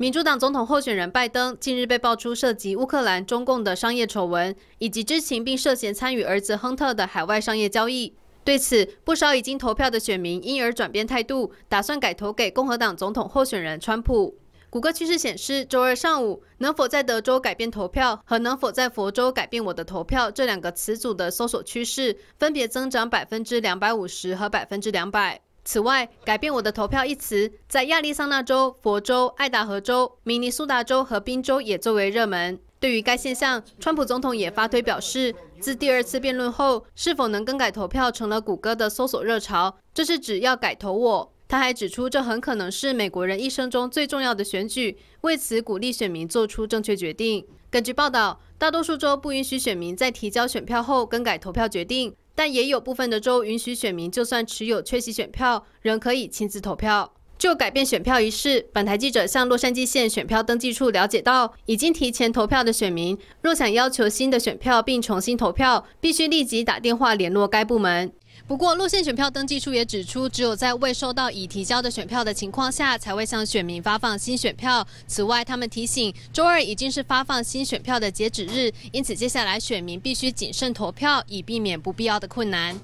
民主党总统候选人拜登近日被爆出涉及乌克兰、中共的商业丑闻，以及知情并涉嫌参与儿子亨特的海外商业交易。对此，不少已经投票的选民因而转变态度，打算改投给共和党总统候选人川普。谷歌趋势显示，周二上午能否在德州改变投票和能否在佛州改变我的投票这两个词组的搜索趋势，分别增长百分之两百五十和百分之两百。此外，“改变我的投票”一词在亚利桑那州、佛州、爱达荷州、明尼苏达州和宾州也作为热门。对于该现象，川普总统也发推表示，自第二次辩论后，是否能更改投票成了谷歌的搜索热潮。这是指要改投我。他还指出，这很可能是美国人一生中最重要的选举，为此鼓励选民做出正确决定。根据报道，大多数州不允许选民在提交选票后更改投票决定。但也有部分的州允许选民，就算持有缺席选票，仍可以亲自投票。就改变选票一事，本台记者向洛杉矶县选票登记处了解到，已经提前投票的选民，若想要求新的选票并重新投票，必须立即打电话联络该部门。不过，路线选票登记处也指出，只有在未收到已提交的选票的情况下，才会向选民发放新选票。此外，他们提醒，周二已经是发放新选票的截止日，因此接下来选民必须谨慎投票，以避免不必要的困难。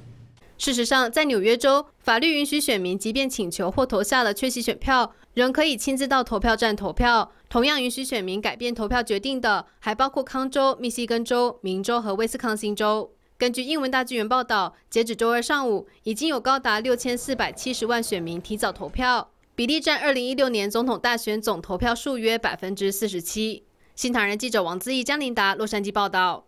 事实上，在纽约州，法律允许选民即便请求或投下了缺席选票，仍可以亲自到投票站投票。同样允许选民改变投票决定的，还包括康州、密西根州、明州和威斯康星州。根据英文大纪元报道，截止周二上午，已经有高达六千四百七十万选民提早投票，比例占二零一六年总统大选总投票数约百分之四十七。新唐人记者王自义、江琳达，洛杉矶报道。